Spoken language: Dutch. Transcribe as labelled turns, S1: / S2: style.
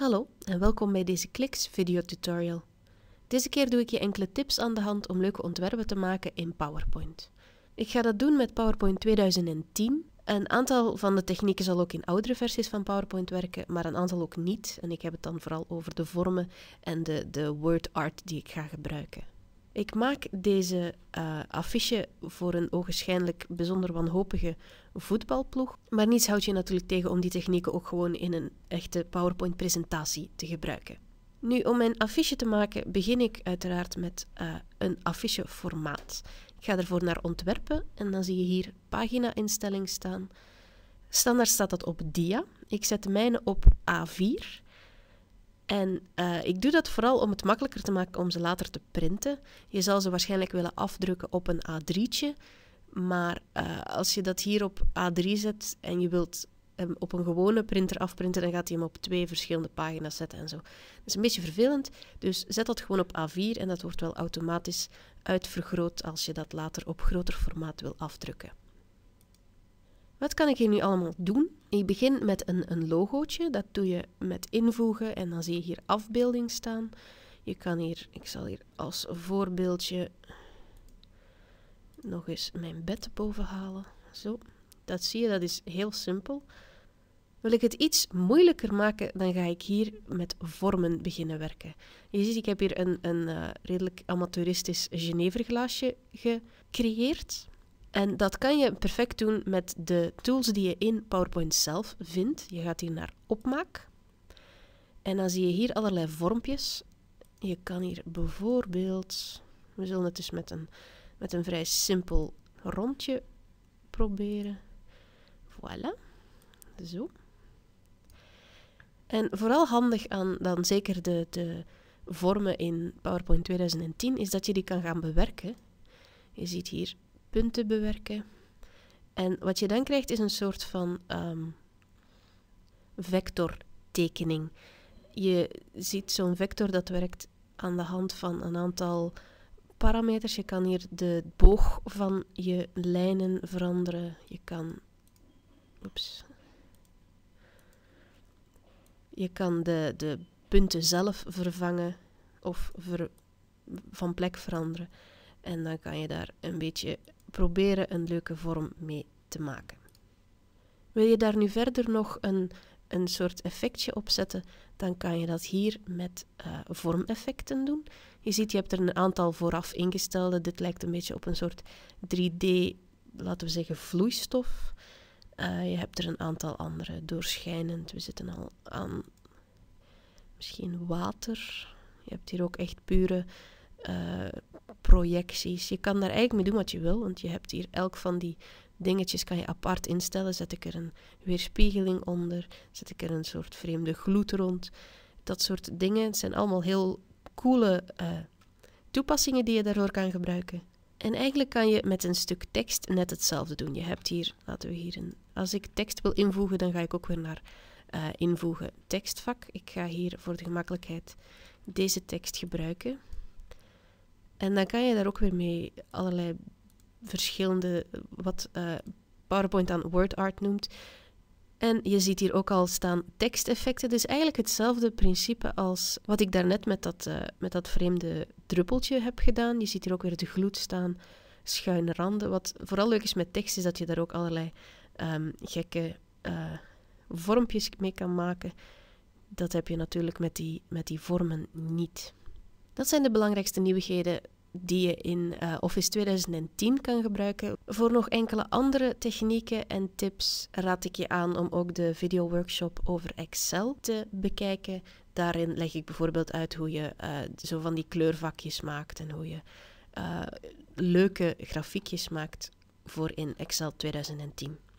S1: Hallo en welkom bij deze Kliks videotutorial. Deze keer doe ik je enkele tips aan de hand om leuke ontwerpen te maken in PowerPoint. Ik ga dat doen met PowerPoint 2010. Een aantal van de technieken zal ook in oudere versies van PowerPoint werken, maar een aantal ook niet. En ik heb het dan vooral over de vormen en de, de word art die ik ga gebruiken. Ik maak deze eh, affiche voor een ogenschijnlijk bijzonder wanhopige voetbalploeg. Maar niets houdt je natuurlijk tegen om die technieken ook gewoon in een echte PowerPoint-presentatie te gebruiken. Nu, om mijn affiche te maken, begin ik uiteraard met eh, een afficheformaat. Ik ga ervoor naar ontwerpen en dan zie je hier pagina-instelling staan. Standaard staat dat op dia. Ik zet de mijne op A4. En eh, ik doe dat vooral om het makkelijker te maken om ze later te printen. Je zal ze waarschijnlijk willen afdrukken op een A3'tje. Maar eh, als je dat hier op A3 zet en je wilt hem op een gewone printer afprinten, dan gaat hij hem op twee verschillende pagina's zetten en zo. Dat is een beetje vervelend, dus zet dat gewoon op A4 en dat wordt wel automatisch uitvergroot als je dat later op groter formaat wil afdrukken. Wat kan ik hier nu allemaal doen? Ik begin met een, een logootje. Dat doe je met invoegen en dan zie je hier afbeelding staan. Je kan hier, ik zal hier als voorbeeldje nog eens mijn bed bovenhalen. Zo, dat zie je, dat is heel simpel. Wil ik het iets moeilijker maken, dan ga ik hier met vormen beginnen werken. Je ziet, ik heb hier een, een eh, redelijk amateuristisch Geneverglaasje gecreëerd. En dat kan je perfect doen met de tools die je in PowerPoint zelf vindt. Je gaat hier naar opmaak. En dan zie je hier allerlei vormpjes. Je kan hier bijvoorbeeld... We zullen het dus met een, met een vrij simpel rondje proberen. Voilà. Zo. En vooral handig aan dan zeker de, de vormen in PowerPoint 2010 is dat je die kan gaan bewerken. Je ziet hier punten bewerken. En wat je dan krijgt is een soort van ehm, vectortekening. Je ziet zo'n vector dat werkt aan de hand van een aantal parameters. Je kan hier de boog van je lijnen veranderen. Je kan. Oeps. Je kan de, de punten zelf vervangen of van plek veranderen. En dan kan je daar een beetje proberen een leuke vorm mee te maken. Wil je daar nu verder nog een, een soort effectje op zetten, dan kan je dat hier met eh, vormeffecten doen. Je ziet, je hebt er een aantal vooraf ingestelde. Dit lijkt een beetje op een soort 3D, laten we zeggen, vloeistof. Eh, je hebt er een aantal andere, doorschijnend. We zitten al aan misschien water. Je hebt hier ook echt pure uh, projecties. Je kan daar eigenlijk mee doen wat je wil, want je hebt hier elk van die dingetjes kan je apart instellen. Zet ik er een weerspiegeling onder, zet ik er een soort vreemde gloed rond. Dat soort dingen. Het zijn allemaal heel coole eh, toepassingen die je daarvoor kan gebruiken. En eigenlijk kan je met een stuk tekst net hetzelfde doen. Je hebt hier, laten we hier een. Als ik tekst wil invoegen, dan ga ik ook weer naar eh, invoegen tekstvak. Ik ga hier voor de gemakkelijkheid deze tekst gebruiken. En dan kan je daar ook weer mee allerlei verschillende, wat eh, PowerPoint dan word art noemt. En je ziet hier ook al staan teksteffecten. Dus eigenlijk hetzelfde principe als wat ik daarnet met dat, eh, met dat vreemde druppeltje heb gedaan. Je ziet hier ook weer de gloed staan, schuine randen. Wat vooral leuk is met tekst is dat je daar ook allerlei ehm, gekke uh, vormpjes mee kan maken. Dat heb je natuurlijk met die, met die vormen niet. Dat zijn de belangrijkste nieuwigheden die je in eh, Office 2010 kan gebruiken. Voor nog enkele andere technieken en tips raad ik je aan om ook de video workshop over Excel te bekijken. Daarin leg ik bijvoorbeeld uit hoe je eh, zo van die kleurvakjes maakt en hoe je eh, leuke grafiekjes maakt voor in Excel 2010.